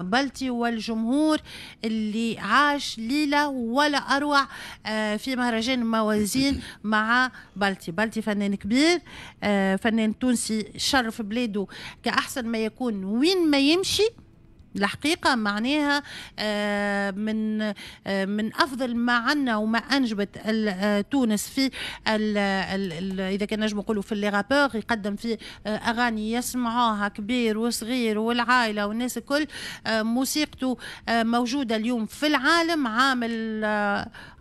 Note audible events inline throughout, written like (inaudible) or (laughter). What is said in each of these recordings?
بلتي والجمهور اللي عاش ليلة ولا أروع آه، في مهرجان موازين مع بلتي بلتي فنان كبير آه، فنان تونسي شرف بلاده كأحسن ما يكون وين ما يمشي الحقيقه معناها آه، من آه، من افضل ما عندنا وما انجبت آه، تونس في ال ال اذا كان نجم نقولوا في الليغابور يقدم في اغاني يسمعوها كبير وصغير والعائله والناس الكل موسيقته موجوده اليوم في العالم عامل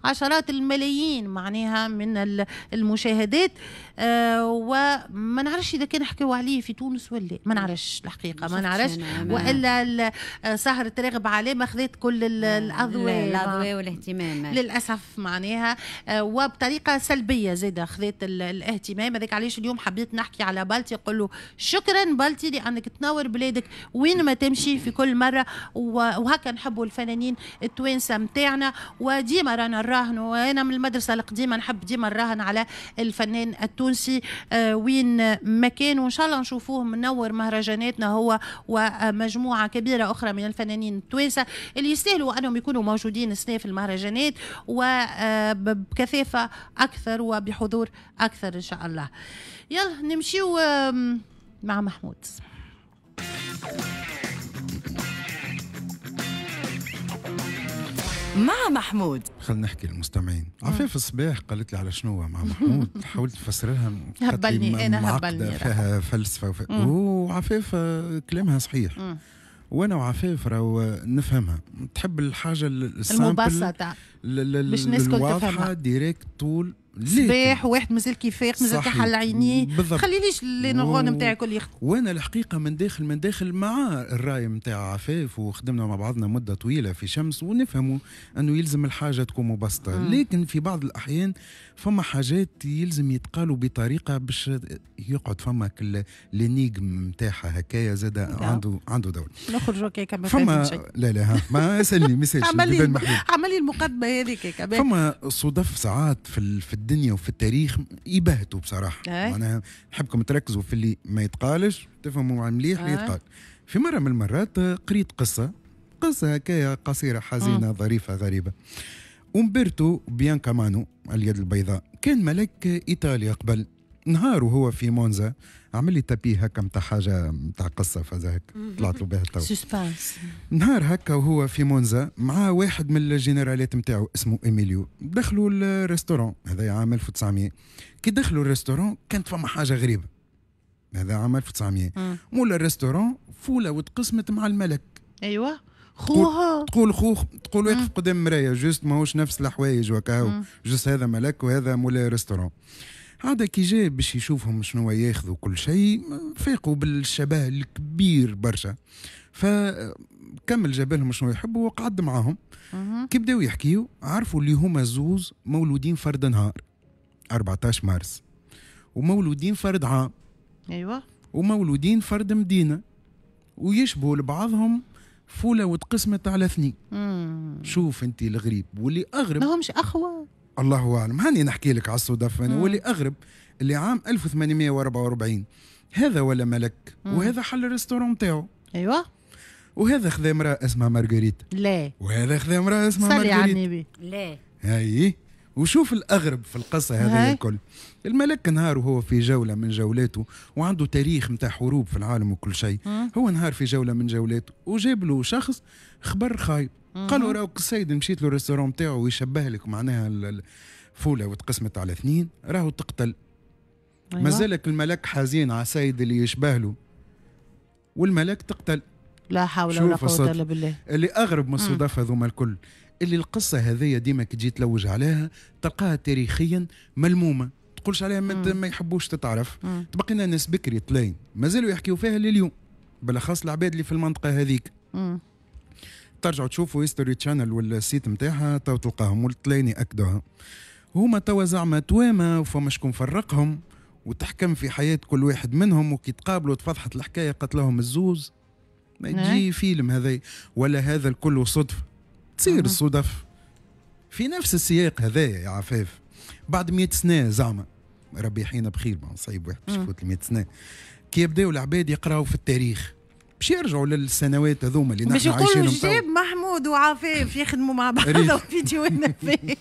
عشرات الملايين معناها من المشاهدات آه وما نعرفش اذا كان حكوا عليه في تونس ولا ما نعرفش الحقيقه ما نعرفش والا سهرة راغب عليه ما خذت كل الاضواء الاضواء والاهتمام للاسف معناها آه، وبطريقه سلبيه زاده خذت الاهتمام هذاك علاش اليوم حبيت نحكي على بالتي نقول له شكرا بالتي لانك تنور بلادك وين ما تمشي في كل مره وهكا نحبوا الفنانين التوانسه نتاعنا وديما رانا نراهن وانا من المدرسه القديمه نحب ديما نراهن على الفنان التونسي آه، وين ما كان وان شاء الله نشوفوه منور مهرجاناتنا هو ومجموعه كبيره اخرى من الفنانين التوانسه اللي يستاهلوا انهم يكونوا موجودين السنه في المهرجانات وبكثافه آه، اكثر وبحضور اكثر ان شاء الله يلا نمشيو مع محمود مع محمود خلينا نحكي للمستمعين عفاف الصباح قالت لي على شنو مع محمود حاولت لها هبلني إيه، انا هبلني فيها فلسفه وف... وعفاف آه، كلامها صحيح مم. وانا وعفاف راهو آه، نفهمها تحب الحاجه السامبل المبسطه باش الناس تفهمها ديريكت طول صباح واحد مازال كيفاق مازال كحل عينيه خليليش النورون نتاعي كل يخدم وانا الحقيقه من داخل من داخل مع الراي نتاع عفاف وخدمنا مع بعضنا مده طويله في شمس ونفهموا انه يلزم الحاجه تكون مبسطه مم. لكن في بعض الاحيان فما حاجات يلزم يتقالوا بطريقه باش يقعد فما لينيغم نتاعها هكايا زاد نعم. عنده عنده دور نخرجوا هكاك ما فما لا لا ما اسالني ما اسالني عملي المقدمه هذيك فما صدف ساعات في في الدنيا وفي التاريخ يبهتوا بصراحه إيه؟ معناها نحبكم تركزوا في اللي ما يتقالش تفهموا مليح اللي إيه؟ يتقال في مره من المرات آه، قريت قصه قصه هكايا قصيره حزينه ظريفه غريبه أمبرتو بيانكامانو اليد البيضاء كان ملك إيطاليا قبل نهار وهو في مونزا عمل لي تبي هكا نتاع حاجه نتاع قصه فزاك هكا طلعت له بها تو نهار هكا وهو في مونزا مع واحد من الجنرالات نتاعو اسمه ايميليو دخلوا الريستورون هذا عام 1900 كي دخلوا الريستورون كانت فما حاجه غريبه هذا عام 1900 مولا الريستورون فوله وتقسمت مع الملك ايوه خوها تقول خو تقول واقف قدام مرايه جوست ماهوش نفس الحوايج وكاهو جوست هذا ملك وهذا مولاي ريستورون عاد كي جاء باش يشوفهم شنو ياخذوا كل شيء فاقوا بالشبه الكبير برشا فكمل جابلهم شنو يحبوا وقعد معاهم كي بداو يحكيو عرفوا اللي هما زوز مولودين فرد نهار 14 مارس ومولودين فرد عام ايوه ومولودين فرد مدينه ويشبهوا لبعضهم فوله وتقسمت على اثنين شوف انت الغريب واللي اغرب ما همش اخوه الله اعلم هاني نحكي لك على الصدف انا واللي اغرب اللي عام 1844 هذا ولا ملك وهذا حل الريستورون نتاعو ايوه وهذا خذا امراه اسمها مارغريت لا وهذا خذا امراه اسمها صلي مارغريت صلي على النبي لا هاي وشوف الاغرب في القصه هذه الكل الملك نهار وهو في جوله من جولاته وعنده تاريخ نتاع حروب في العالم وكل شيء هو نهار في جوله من جولاته وجاب له شخص خبر خايب قالوا راهو السيد مشيت له الريستورون تاعو ويشبه لك معناها الفوله وتقسمت على اثنين راهو تقتل أيوة. مازالك الملك حزين على السيد اللي يشبه له والملك تقتل لا حول ولا قوه الا بالله اللي اغرب من الصدف هذوما الكل اللي القصه هذيا ديما كي تجي تلوج عليها تلقاها تاريخيا ملمومه تقولش عليها ما, ما يحبوش تتعرف تبقينا ناس بكري طلين مازالوا يحكيوا فيها لليوم بالاخص العباد اللي في المنطقه هذيك ترجعوا تشوفوا هيستوري تشانل والسيت نتاعها تو تلقاهم والتلاني اكدوها هما توا زعما تواما وفما شكون فرقهم وتحكم في حياة كل واحد منهم وكي تقابلوا تفضحت الحكاية قتلهم الزوز ما يجي نعم. فيلم هذا ولا هذا الكل صدفة تصير الصدف في نفس السياق هذا يا عفاف بعد 100 سنة زعما ربي يحيينا بخير ما نصيب واحد باش يفوت 100 سنة كي يبداو العباد يقراو في التاريخ باش يرجعوا للسنوات هذوما اللي نحن عايشينهم باش يقولوا جاب محمود وعفاف يخدموا مع بعض فيديو فيه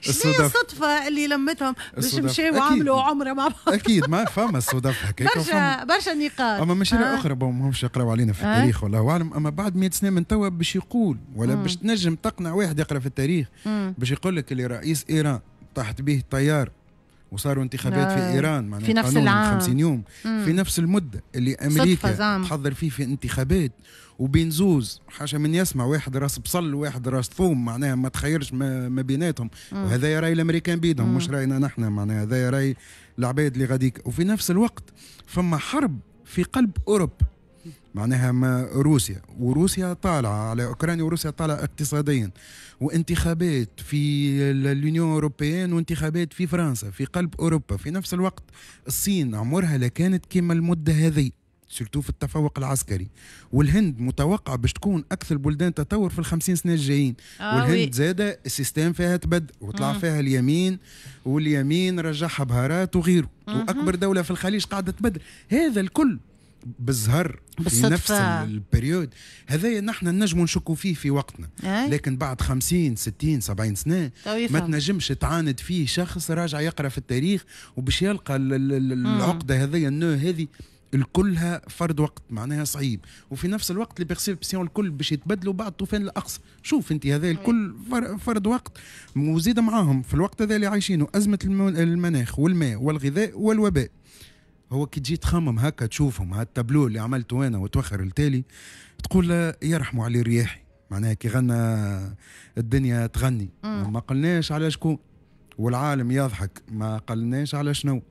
شنو الصدفة اللي لمتهم باش مشاو وعملوا عمرة مع بعض أكيد ما فما الصدف هكاك برشا برشا نقاط أما مشاريع آه. أخرى ماهمش يقراوا علينا في آه. التاريخ والله أعلم أما بعد 100 سنة من توا باش يقول ولا باش تنجم تقنع واحد يقرا في التاريخ باش يقول لك اللي رئيس إيران طاحت به طيار وصاروا انتخابات في آه. ايران معناها في نفس العام 50 يوم في نفس المده اللي امريكا تحضر فيه في انتخابات وبين زوز حاشا من يسمع واحد راس بصل وواحد راس ثوم معناها ما تخيرش ما, بيناتهم وهذا راي الامريكان بيدهم مش راينا نحن معناها هذا راي العباد اللي غاديك وفي نفس الوقت فما حرب في قلب اوروبا معناها ما روسيا وروسيا طالعه على اوكرانيا وروسيا طالعه اقتصاديا وانتخابات في اليونيون اوروبيان وانتخابات في فرنسا في قلب اوروبا في نفس الوقت الصين عمرها لا كانت كما المده هذه سيرتو في التفوق العسكري والهند متوقع باش تكون اكثر البلدان تطور في الخمسين سنه الجايين آه والهند زاده السيستم فيها تبدل وطلع مم. فيها اليمين واليمين رجعها بهارات وغيره مم. واكبر دوله في الخليج قاعده تبدل هذا الكل بالزهر بالصدفة. في نفس البريود هذايا نحن نجم نشكوا فيه في وقتنا أي؟ لكن بعد 50 60 70 سنه طيب، ما تنجمش تعاند فيه شخص راجع يقرا في التاريخ وباش يلقى العقده هذه النو هذه الكلها فرد وقت معناها صعيب وفي نفس الوقت لي بيرسيبسيون الكل باش يتبدلوا بعد طوفان الاقصى شوف انت هذا الكل فرد وقت وزيد معاهم في الوقت هذا اللي عايشينه ازمه المناخ والماء والغذاء والوباء هو كي تجي تخمم هكا تشوفهم هالتابلو التابلو اللي عملته انا وتوخر التالي تقول يرحموا على رياحي معناها كي غنى الدنيا تغني ما قلناش على شكون والعالم يضحك ما قلناش على شنو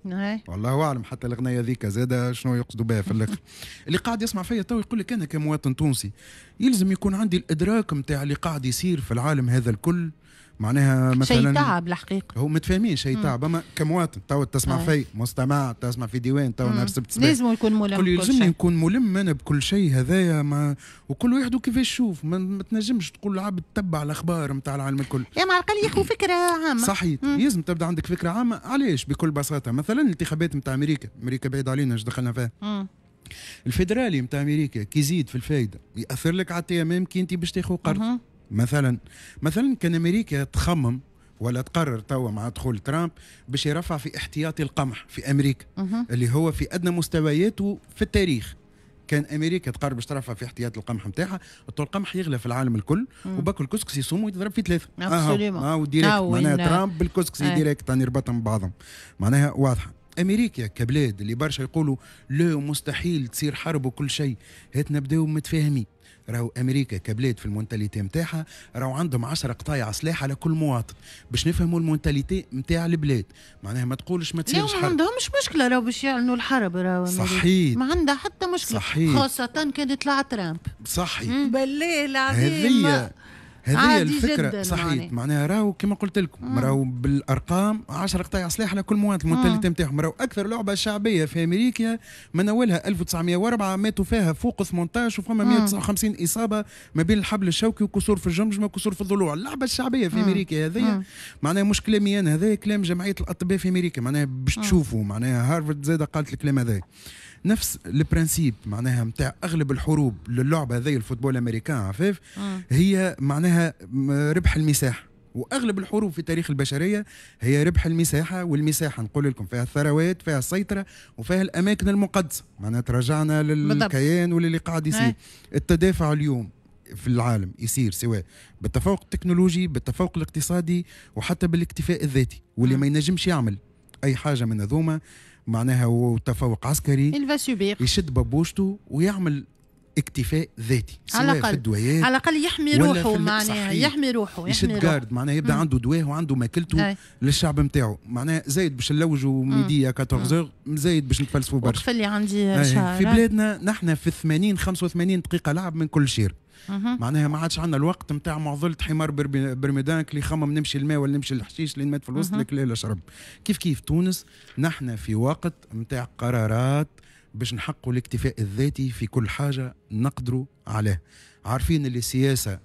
والله اعلم حتى الاغنيه ذيك زادة شنو يقصدوا بها في الاخر (laughs) اللي قاعد يسمع فيا تو يقول لك انا كمواطن تونسي يلزم يكون عندي الادراك نتاع اللي قاعد يصير في العالم هذا الكل معناها مثلا شيء تعب الحقيقه هو متفاهمين شيء تعب اما كمواطن تو تسمع آه. في مستمع تسمع في ديوان تو نهار سبت لازم يكون ملم كل يلزمني نكون ملم انا بكل شيء هذايا ما وكل واحد كيفاش يشوف ما, تنجمش تقول العبد تبع الاخبار نتاع العالم الكل يا مع الاقل ياخذ فكره عامه صحيح لازم تبدا عندك فكره عامه علاش بكل بساطه مثلا الانتخابات نتاع امريكا امريكا بعيد علينا اش دخلنا فيها الفيدرالي نتاع امريكا كي يزيد في الفايده ياثر لك على ام ام كي انت باش تاخذ قرض مثلا مثلا كان امريكا تخمم ولا تقرر توا مع دخول ترامب باش يرفع في احتياطي القمح في امريكا اللي هو في ادنى مستوياته في التاريخ كان امريكا تقرر باش ترفع في احتياط القمح نتاعها القمح يغلى في العالم الكل وباكو الكسكسي يصوم ويتضرب في ثلاثه اه اه وديريكت معناها ترامب بالكسكسي ديريكت يعني ربطهم ببعضهم معناها واضحه امريكا كبلاد اللي برشا يقولوا لو مستحيل تصير حرب وكل شيء هات نبداو متفاهمين راهو امريكا كبلاد في المونتاليتي نتاعها راهو عندهم 10 قطايع سلاح على كل مواطن باش نفهموا المونتاليتي نتاع البلاد معناها ما تقولش ما تصيرش حرب ما عندهمش مشكله راهو باش يعلنوا الحرب راهو صحيح ما عندها حتى مشكله صحيح خاصه كان طلع ترامب صحيح بالله العظيم هذه الفكره صحيح يعني. معناها راهو كما قلت لكم آه. راهو بالارقام 10 قطاع سلاح على كل مواطن المورتاليتي آه. نتاعهم راهو اكثر لعبه شعبيه في امريكا من اولها 1904 ماتوا فيها فوق 18 وفما 159 آه. اصابه ما بين الحبل الشوكي وكسور في الجمجمه وكسور في الضلوع اللعبه الشعبيه في امريكا هذه معناها مش كلامي انا هذا كلام جمعيه الاطباء في امريكا معناها باش تشوفوا معناها هارفرد زاده قالت الكلام هذا نفس البرانسيب معناها نتاع اغلب الحروب للعبه هذي الفوتبول الامريكان عفاف هي معناها ربح المساحه واغلب الحروب في تاريخ البشريه هي ربح المساحه والمساحه نقول لكم فيها الثروات فيها السيطره وفيها الاماكن المقدسه معناها ترجعنا للكيان وللي قاعد يصير نعم. التدافع اليوم في العالم يصير سواء بالتفوق التكنولوجي بالتفوق الاقتصادي وحتى بالاكتفاء الذاتي واللي نعم. ما ينجمش يعمل اي حاجه من هذوما معناها هو تفوق عسكري يشد بابوشته ويعمل اكتفاء ذاتي على الاقل على الاقل يحمي روحه معناها يحمي روحه يحمي روحه معناها يبدا مم. عنده دواه وعنده ماكلته للشعب نتاعو معناها زايد باش نلوجوا ميديا 14 زايد باش نتفلسفوا برشا وقف اللي عندي شهر في بلادنا نحن في 80 85 دقيقه لعب من كل شير معناها ما عادش عندنا الوقت نتاع معضله حمار برميدانك اللي يخمم نمشي الماء ولا نمشي الحشيش اللي مات في الوسط لك لا شرب كيف كيف تونس نحن في وقت نتاع قرارات باش نحقوا الاكتفاء الذاتي في كل حاجه نقدروا عليه عارفين اللي السياسه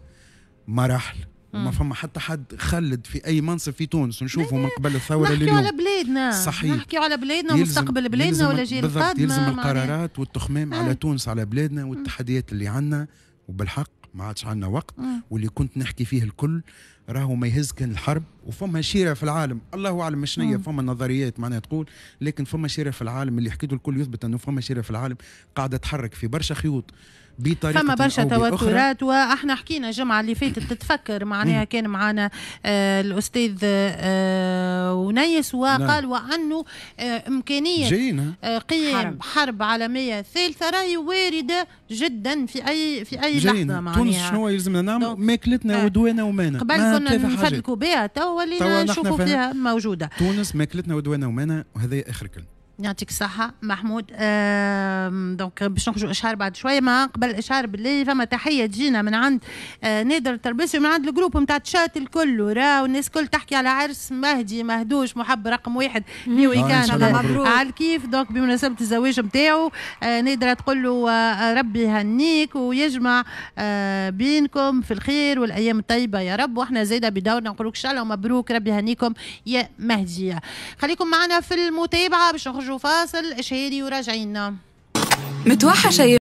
مراحل ما فما حتى حد خلد في اي منصب في تونس نشوفه من قبل الثوره نحكي لليوم على بلادنا صحيح نحكي على بلادنا ومستقبل بلادنا والاجيال القادمه بالضبط يلزم القرارات والتخمام على تونس على بلادنا والتحديات اللي عندنا وبالحق ما عادش عندنا وقت مم. واللي كنت نحكي فيه الكل راهو ما يهز كان الحرب وفما شيره في العالم الله اعلم شنية فما نظريات معناها تقول لكن فما شيره في العالم اللي حكيته الكل يثبت انه فما شيره في العالم قاعده تحرك في برشا خيوط بطريقه فما برشا توترات واحنا حكينا الجمعه اللي فاتت تتفكر معناها كان معنا آه الاستاذ آه ونيس وقالوا نعم. انه آه امكانيه آه قيام حرب. حرب عالميه ثالثه راهي وارده جدا في اي في اي لحظه معناها تونس شنو يلزمنا نعمل ماكلتنا آه. ودوانا ومانا قبل كنا نفدكوا بها تو ولينا نشوفوا فيها موجوده تونس ماكلتنا ودوانا ومانا وهذا اخر كلمه يعطيك الصحة محمود دونك باش نخرجوا اشهار بعد شوية ما قبل الاشهار بالليل فما تحية تجينا من عند آه، نادر التربسي ومن عند الجروب نتاع تشات الكل ورا والناس الكل تحكي على عرس مهدي مهدوش محب رقم واحد لي ويكان آه، على الكيف دونك بمناسبة الزواج نتاعو آه، نادر تقول له ربي يهنيك ويجمع بينكم في الخير والايام الطيبة يا رب واحنا زايدة بدورنا نقول لك ان شاء الله مبروك ربي يهنيكم يا مهدية خليكم معنا في المتابعة باش نخرج نخرجوا فاصل شهيدي وراجعينا متوحشة